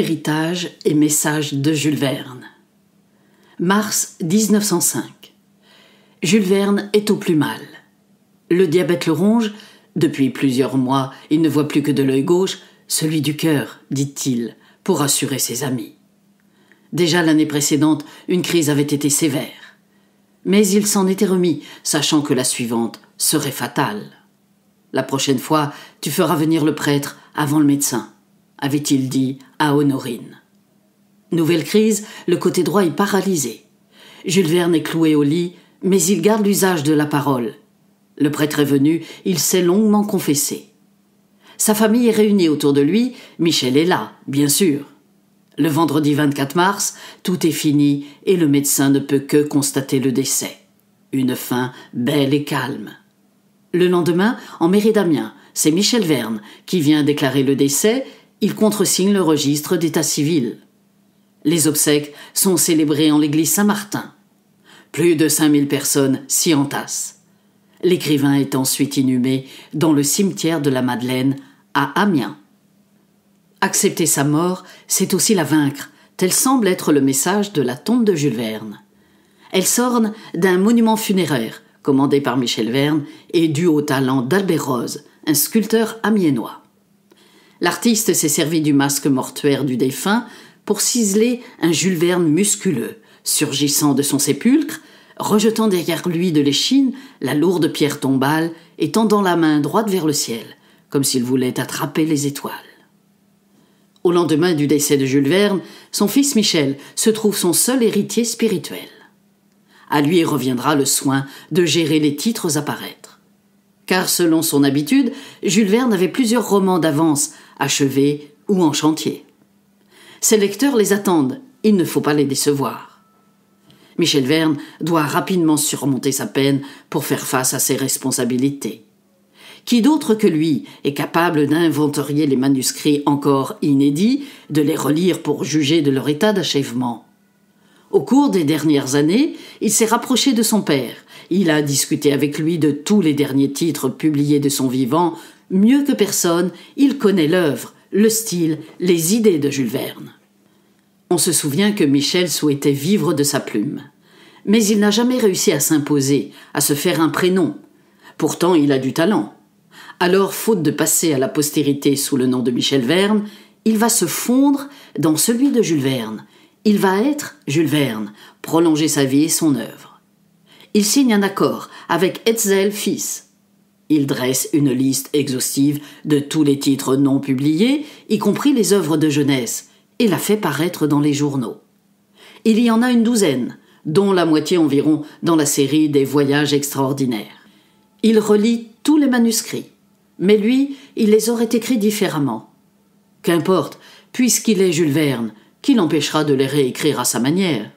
Héritage et message de Jules Verne. Mars 1905. Jules Verne est au plus mal. Le diabète le ronge. Depuis plusieurs mois, il ne voit plus que de l'œil gauche, celui du cœur, dit-il, pour rassurer ses amis. Déjà l'année précédente, une crise avait été sévère. Mais il s'en était remis, sachant que la suivante serait fatale. La prochaine fois, tu feras venir le prêtre avant le médecin avait-il dit à Honorine. Nouvelle crise, le côté droit est paralysé. Jules Verne est cloué au lit, mais il garde l'usage de la parole. Le prêtre est venu, il s'est longuement confessé. Sa famille est réunie autour de lui, Michel est là, bien sûr. Le vendredi 24 mars, tout est fini et le médecin ne peut que constater le décès. Une fin belle et calme. Le lendemain, en mairie c'est Michel Verne qui vient déclarer le décès il contresigne le registre d'état civil. Les obsèques sont célébrées en l'église Saint-Martin. Plus de 5000 personnes s'y entassent. L'écrivain est ensuite inhumé dans le cimetière de la Madeleine à Amiens. Accepter sa mort, c'est aussi la vaincre, tel semble être le message de la tombe de Jules Verne. Elle s'orne d'un monument funéraire, commandé par Michel Verne et dû au talent d'Albert Rose, un sculpteur amiénois. L'artiste s'est servi du masque mortuaire du défunt pour ciseler un Jules Verne musculeux, surgissant de son sépulcre, rejetant derrière lui de l'échine la lourde pierre tombale et tendant la main droite vers le ciel, comme s'il voulait attraper les étoiles. Au lendemain du décès de Jules Verne, son fils Michel se trouve son seul héritier spirituel. À lui reviendra le soin de gérer les titres à paraître. Car selon son habitude, Jules Verne avait plusieurs romans d'avance achevés ou en chantier. Ses lecteurs les attendent, il ne faut pas les décevoir. Michel Verne doit rapidement surmonter sa peine pour faire face à ses responsabilités. Qui d'autre que lui est capable d'inventorier les manuscrits encore inédits, de les relire pour juger de leur état d'achèvement Au cours des dernières années, il s'est rapproché de son père. Il a discuté avec lui de tous les derniers titres publiés de son vivant mieux que personne, il connaît l'œuvre, le style, les idées de Jules Verne. On se souvient que Michel souhaitait vivre de sa plume. Mais il n'a jamais réussi à s'imposer, à se faire un prénom. Pourtant, il a du talent. Alors, faute de passer à la postérité sous le nom de Michel Verne, il va se fondre dans celui de Jules Verne. Il va être Jules Verne, prolonger sa vie et son œuvre. Il signe un accord avec Hetzel Fils, il dresse une liste exhaustive de tous les titres non publiés, y compris les œuvres de jeunesse, et la fait paraître dans les journaux. Il y en a une douzaine, dont la moitié environ dans la série des voyages extraordinaires. Il relit tous les manuscrits, mais lui, il les aurait écrits différemment. Qu'importe, puisqu'il est Jules Verne, qui l'empêchera de les réécrire à sa manière.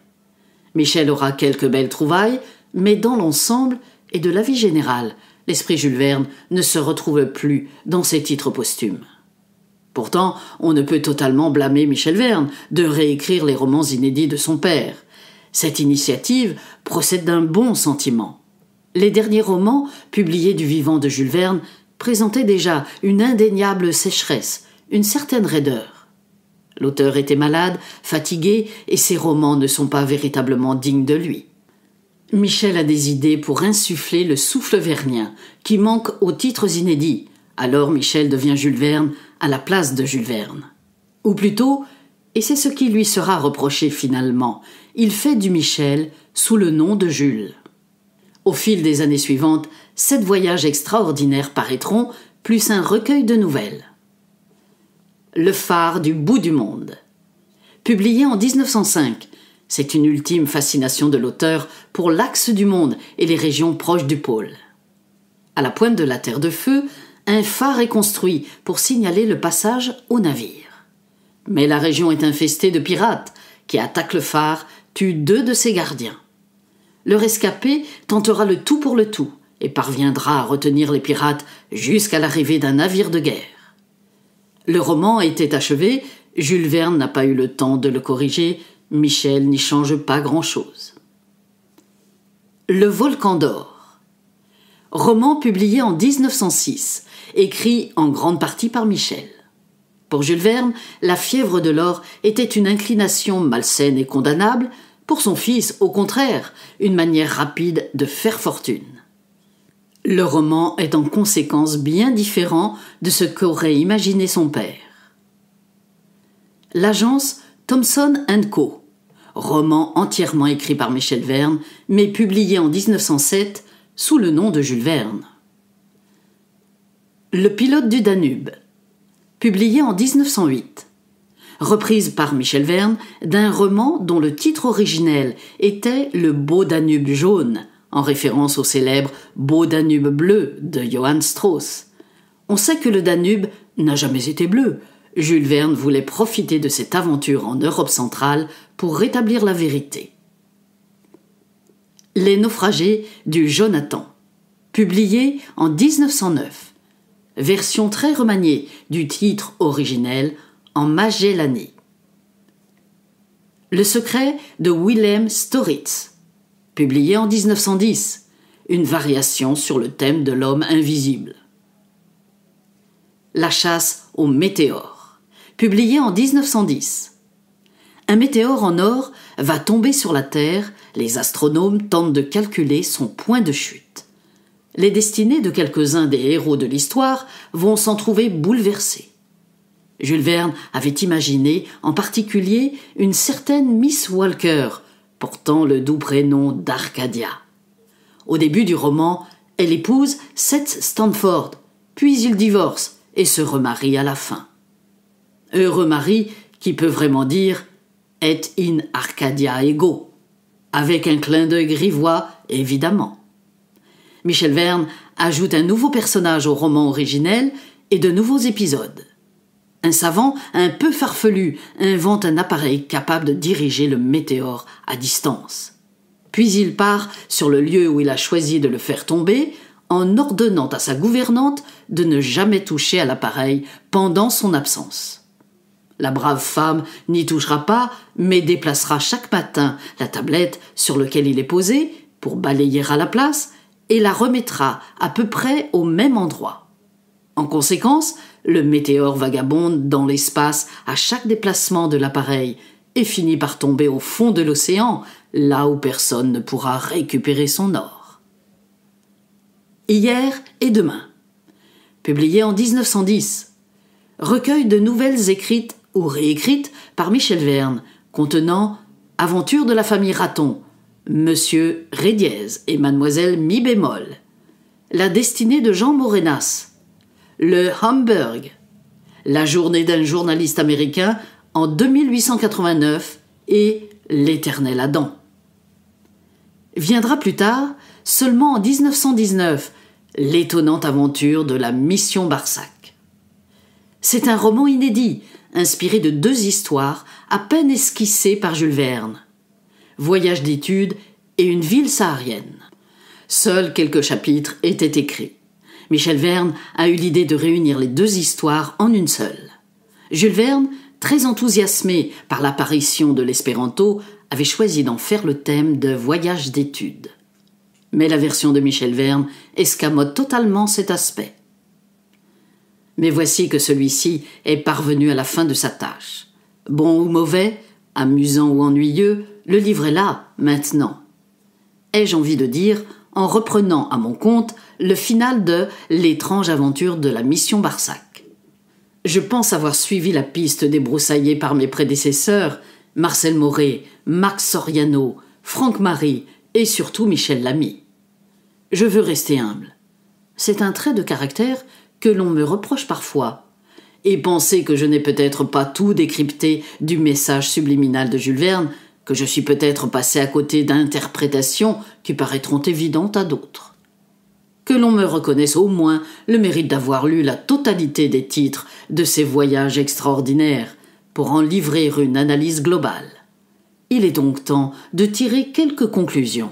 Michel aura quelques belles trouvailles, mais dans l'ensemble et de la vie générale, l'esprit Jules Verne ne se retrouve plus dans ses titres posthumes. Pourtant, on ne peut totalement blâmer Michel Verne de réécrire les romans inédits de son père. Cette initiative procède d'un bon sentiment. Les derniers romans publiés du vivant de Jules Verne présentaient déjà une indéniable sécheresse, une certaine raideur. L'auteur était malade, fatigué, et ses romans ne sont pas véritablement dignes de lui. Michel a des idées pour insuffler le souffle vernien, qui manque aux titres inédits. Alors Michel devient Jules Verne à la place de Jules Verne. Ou plutôt, et c'est ce qui lui sera reproché finalement, il fait du Michel sous le nom de Jules. Au fil des années suivantes, sept voyages extraordinaires paraîtront, plus un recueil de nouvelles. Le phare du bout du monde. Publié en 1905, c'est une ultime fascination de l'auteur pour l'axe du monde et les régions proches du pôle. À la pointe de la Terre de Feu, un phare est construit pour signaler le passage au navire. Mais la région est infestée de pirates qui attaquent le phare, tuent deux de ses gardiens. Le rescapé tentera le tout pour le tout et parviendra à retenir les pirates jusqu'à l'arrivée d'un navire de guerre. Le roman était achevé, Jules Verne n'a pas eu le temps de le corriger, Michel n'y change pas grand-chose. Le volcan d'or. Roman publié en 1906, écrit en grande partie par Michel. Pour Jules Verne, la fièvre de l'or était une inclination malsaine et condamnable, pour son fils, au contraire, une manière rapide de faire fortune. Le roman est en conséquence bien différent de ce qu'aurait imaginé son père. L'agence Thomson Co roman entièrement écrit par Michel Verne, mais publié en 1907 sous le nom de Jules Verne. Le pilote du Danube, publié en 1908, reprise par Michel Verne d'un roman dont le titre originel était Le Beau Danube jaune, en référence au célèbre Beau Danube bleu de Johann Strauss. On sait que le Danube n'a jamais été bleu, Jules Verne voulait profiter de cette aventure en Europe centrale pour rétablir la vérité. Les naufragés du Jonathan, publié en 1909, version très remaniée du titre originel en Magellanie. Le secret de Willem Storitz, publié en 1910, une variation sur le thème de l'homme invisible. La chasse aux météores publié en 1910. Un météore en or va tomber sur la Terre, les astronomes tentent de calculer son point de chute. Les destinées de quelques-uns des héros de l'histoire vont s'en trouver bouleversées. Jules Verne avait imaginé en particulier une certaine Miss Walker, portant le doux prénom d'Arcadia. Au début du roman, elle épouse Seth Stanford, puis ils divorcent et se remarient à la fin. Heureux Marie qui peut vraiment dire Et in Arcadia ego avec un clin d'œil grivois, évidemment. Michel Verne ajoute un nouveau personnage au roman originel et de nouveaux épisodes. Un savant un peu farfelu invente un appareil capable de diriger le météore à distance. Puis il part sur le lieu où il a choisi de le faire tomber en ordonnant à sa gouvernante de ne jamais toucher à l'appareil pendant son absence. La brave femme n'y touchera pas, mais déplacera chaque matin la tablette sur laquelle il est posé pour balayer à la place et la remettra à peu près au même endroit. En conséquence, le météore vagabonde dans l'espace à chaque déplacement de l'appareil et finit par tomber au fond de l'océan, là où personne ne pourra récupérer son or. Hier et demain. Publié en 1910. Recueil de nouvelles écrites ou réécrite par Michel Verne, contenant Aventure de la famille Raton, Monsieur Rédiez » et Mademoiselle Mi bémol, La destinée de Jean Morenas »,« Le Hamburg, La journée d'un journaliste américain en 2889 et L'éternel Adam. Viendra plus tard, seulement en 1919, l'étonnante aventure de la Mission Barsac. C'est un roman inédit, inspiré de deux histoires à peine esquissées par Jules Verne. Voyage d'études et une ville saharienne. Seuls quelques chapitres étaient écrits. Michel Verne a eu l'idée de réunir les deux histoires en une seule. Jules Verne, très enthousiasmé par l'apparition de l'espéranto, avait choisi d'en faire le thème de voyage d'études. Mais la version de Michel Verne escamote totalement cet aspect. Mais voici que celui-ci est parvenu à la fin de sa tâche. Bon ou mauvais, amusant ou ennuyeux, le livre est là, maintenant. Ai-je envie de dire, en reprenant à mon compte le final de L'étrange aventure de la mission Barsac. Je pense avoir suivi la piste débroussaillée par mes prédécesseurs, Marcel Moret, Marc Soriano, Franck Marie et surtout Michel Lamy. Je veux rester humble. C'est un trait de caractère que l'on me reproche parfois, et penser que je n'ai peut-être pas tout décrypté du message subliminal de Jules Verne, que je suis peut-être passé à côté d'interprétations qui paraîtront évidentes à d'autres. Que l'on me reconnaisse au moins le mérite d'avoir lu la totalité des titres de ces voyages extraordinaires pour en livrer une analyse globale. Il est donc temps de tirer quelques conclusions.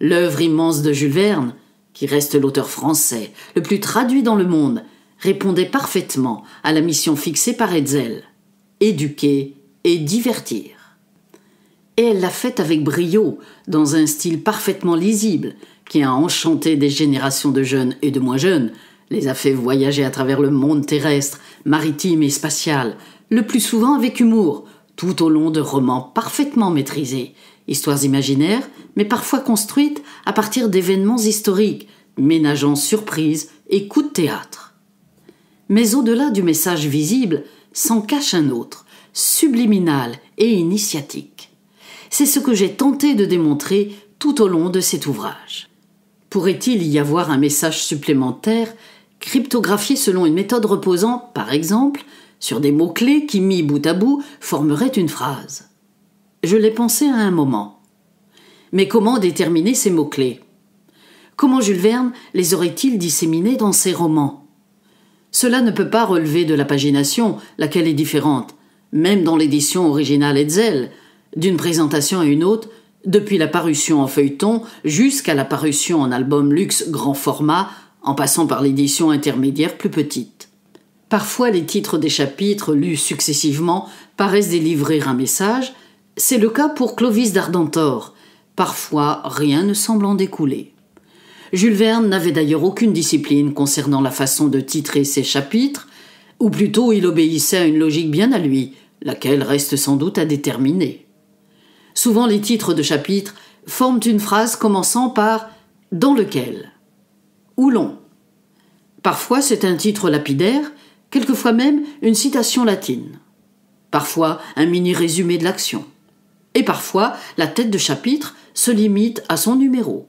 L'œuvre immense de Jules Verne, qui reste l'auteur français le plus traduit dans le monde, répondait parfaitement à la mission fixée par Hetzel éduquer et divertir. Et elle l'a fait avec brio, dans un style parfaitement lisible, qui a enchanté des générations de jeunes et de moins jeunes, les a fait voyager à travers le monde terrestre, maritime et spatial, le plus souvent avec humour, tout au long de romans parfaitement maîtrisés, histoires imaginaires, mais parfois construites à partir d'événements historiques, ménageant surprises et coups de théâtre. Mais au-delà du message visible, s'en cache un autre, subliminal et initiatique. C'est ce que j'ai tenté de démontrer tout au long de cet ouvrage. Pourrait-il y avoir un message supplémentaire, cryptographié selon une méthode reposant, par exemple, sur des mots-clés qui, mis bout à bout, formeraient une phrase je l'ai pensé à un moment. Mais comment déterminer ces mots-clés Comment Jules Verne les aurait-il disséminés dans ses romans Cela ne peut pas relever de la pagination, laquelle est différente, même dans l'édition originale etzel d'une présentation à une autre, depuis la parution en feuilleton jusqu'à la parution en album luxe grand format, en passant par l'édition intermédiaire plus petite. Parfois les titres des chapitres lus successivement paraissent délivrer un message, c'est le cas pour Clovis d'Ardentor. Parfois, rien ne semble en découler. Jules Verne n'avait d'ailleurs aucune discipline concernant la façon de titrer ses chapitres, ou plutôt il obéissait à une logique bien à lui, laquelle reste sans doute à déterminer. Souvent les titres de chapitres forment une phrase commençant par dans lequel ou l'on ». Parfois c'est un titre lapidaire, quelquefois même une citation latine. Parfois un mini résumé de l'action et parfois la tête de chapitre se limite à son numéro,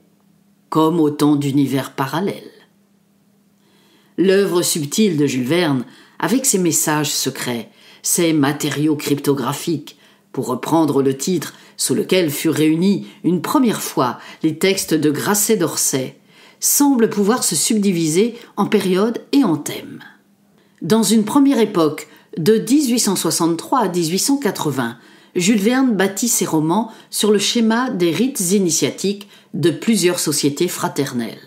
comme au temps d'univers parallèles. L'œuvre subtile de Jules Verne, avec ses messages secrets, ses matériaux cryptographiques, pour reprendre le titre sous lequel furent réunis une première fois les textes de Grasset d'Orsay, semble pouvoir se subdiviser en périodes et en thèmes. Dans une première époque, de 1863 à 1880, Jules Verne bâtit ses romans sur le schéma des rites initiatiques de plusieurs sociétés fraternelles.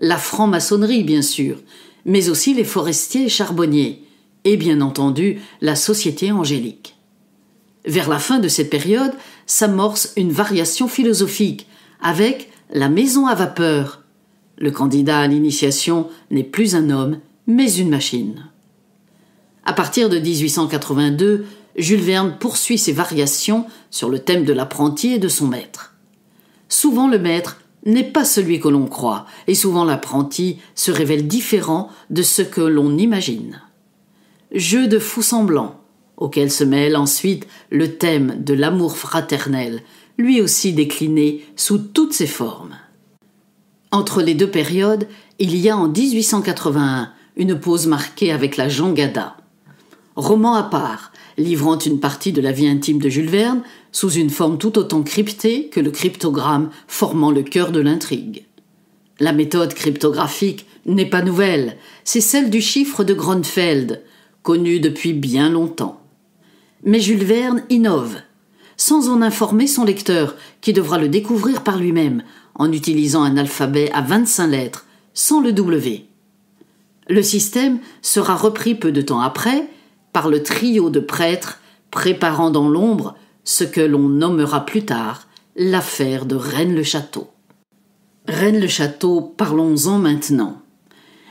La franc-maçonnerie, bien sûr, mais aussi les forestiers et charbonniers, et bien entendu la société angélique. Vers la fin de cette période s'amorce une variation philosophique avec la maison à vapeur. Le candidat à l'initiation n'est plus un homme, mais une machine. À partir de 1882, Jules Verne poursuit ses variations sur le thème de l'apprenti et de son maître. Souvent le maître n'est pas celui que l'on croit, et souvent l'apprenti se révèle différent de ce que l'on imagine. Jeu de fous semblants, auquel se mêle ensuite le thème de l'amour fraternel, lui aussi décliné sous toutes ses formes. Entre les deux périodes, il y a en 1881 une pause marquée avec la jongada. Roman à part, livrant une partie de la vie intime de Jules Verne sous une forme tout autant cryptée que le cryptogramme formant le cœur de l'intrigue. La méthode cryptographique n'est pas nouvelle, c'est celle du chiffre de Gronfeld, connu depuis bien longtemps. Mais Jules Verne innove, sans en informer son lecteur, qui devra le découvrir par lui-même, en utilisant un alphabet à 25 lettres, sans le W. Le système sera repris peu de temps après par le trio de prêtres préparant dans l'ombre ce que l'on nommera plus tard l'affaire de Rennes-le-Château. Rennes-le-Château, parlons-en maintenant.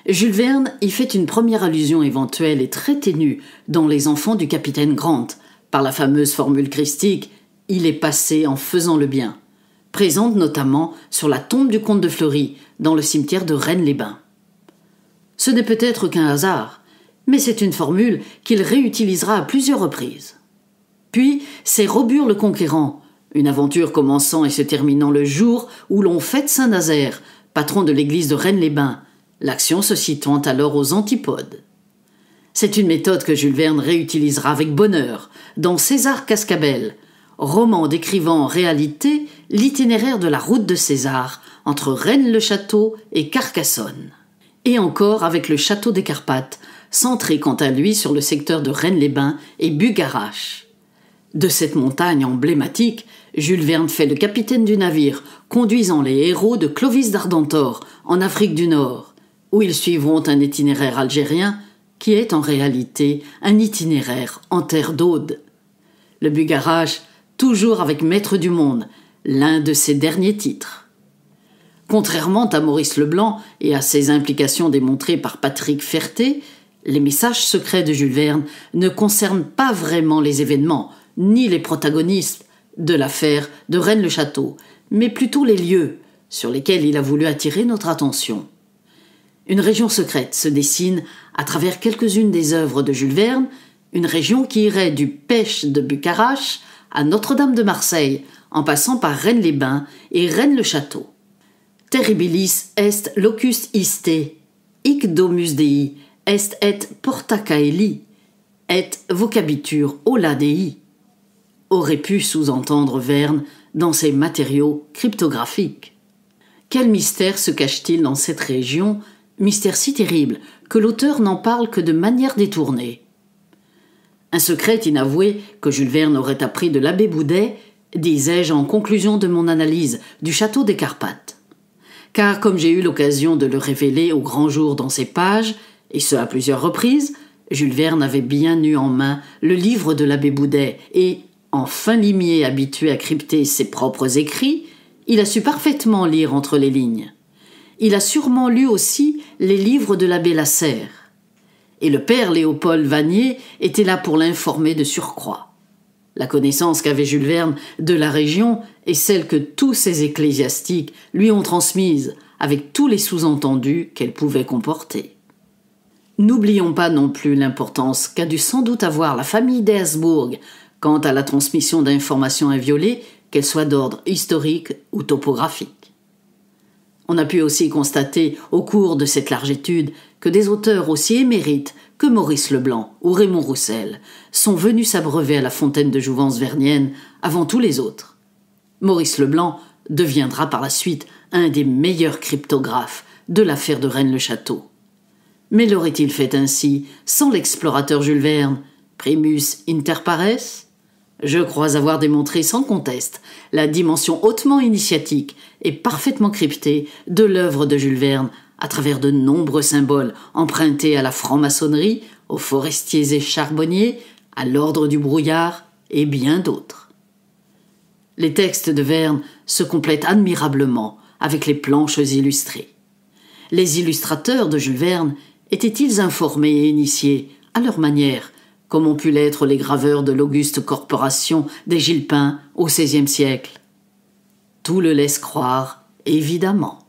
Jules Verne y fait une première allusion éventuelle et très ténue dans Les Enfants du capitaine Grant, par la fameuse formule christique Il est passé en faisant le bien, présente notamment sur la tombe du comte de Fleury, dans le cimetière de Rennes-les-Bains. Ce n'est peut-être qu'un hasard, mais c'est une formule qu'il réutilisera à plusieurs reprises. Puis, c'est Robur le Conquérant, une aventure commençant et se terminant le jour où l'on fête Saint-Nazaire, patron de l'église de Rennes-les-Bains, l'action se situant alors aux antipodes. C'est une méthode que Jules Verne réutilisera avec bonheur dans César Cascabel, roman décrivant en réalité l'itinéraire de la route de César entre Rennes-le-Château et Carcassonne. Et encore avec le Château des Carpates, centré quant à lui sur le secteur de Rennes-les-Bains et Bugarache. De cette montagne emblématique, Jules Verne fait le capitaine du navire, conduisant les héros de Clovis d'Ardentor, en Afrique du Nord, où ils suivront un itinéraire algérien qui est en réalité un itinéraire en terre d'Aude. Le Bugarache, toujours avec Maître du Monde, l'un de ses derniers titres. Contrairement à Maurice Leblanc et à ses implications démontrées par Patrick Ferté, les messages secrets de Jules Verne ne concernent pas vraiment les événements, ni les protagonistes de l'affaire de Rennes-le-Château, mais plutôt les lieux sur lesquels il a voulu attirer notre attention. Une région secrète se dessine à travers quelques-unes des œuvres de Jules Verne, une région qui irait du pêche de Bucarache à Notre-Dame de Marseille, en passant par Rennes-les-Bains et Rennes-le-Château. Terribilis est locus iste, hic domus dei, est et porta caeli, et vocabitur dei aurait pu sous-entendre Verne dans ses matériaux cryptographiques. Quel mystère se cache-t-il dans cette région, mystère si terrible que l'auteur n'en parle que de manière détournée Un secret inavoué que Jules Verne aurait appris de l'abbé Boudet, disais-je en conclusion de mon analyse du château des Carpates. Car, comme j'ai eu l'occasion de le révéler au grand jour dans ces pages, et ce à plusieurs reprises, Jules Verne avait bien eu en main le livre de l'abbé Boudet et, fin limier habitué à crypter ses propres écrits, il a su parfaitement lire entre les lignes. Il a sûrement lu aussi les livres de l'abbé Lasserre. Et le père Léopold Vanier était là pour l'informer de surcroît. La connaissance qu'avait Jules Verne de la région est celle que tous ses ecclésiastiques lui ont transmise, avec tous les sous-entendus qu'elle pouvait comporter. N'oublions pas non plus l'importance qu'a dû sans doute avoir la famille d'Hersbourg quant à la transmission d'informations inviolées, qu'elles soient d'ordre historique ou topographique. On a pu aussi constater, au cours de cette large étude, que des auteurs aussi émérites que Maurice Leblanc ou Raymond Roussel sont venus s'abreuver à la fontaine de Jouvence vernienne avant tous les autres. Maurice Leblanc deviendra par la suite un des meilleurs cryptographes de l'affaire de Rennes-le-Château. Mais l'aurait-il fait ainsi, sans l'explorateur Jules Verne, primus inter pares je crois avoir démontré sans conteste la dimension hautement initiatique et parfaitement cryptée de l'œuvre de Jules Verne à travers de nombreux symboles empruntés à la franc-maçonnerie, aux forestiers et charbonniers, à l'ordre du brouillard et bien d'autres. Les textes de Verne se complètent admirablement avec les planches illustrées. Les illustrateurs de Jules Verne étaient-ils informés et initiés, à leur manière, comme ont pu l'être les graveurs de l'auguste corporation des Gilpins au XVIe siècle Tout le laisse croire, évidemment.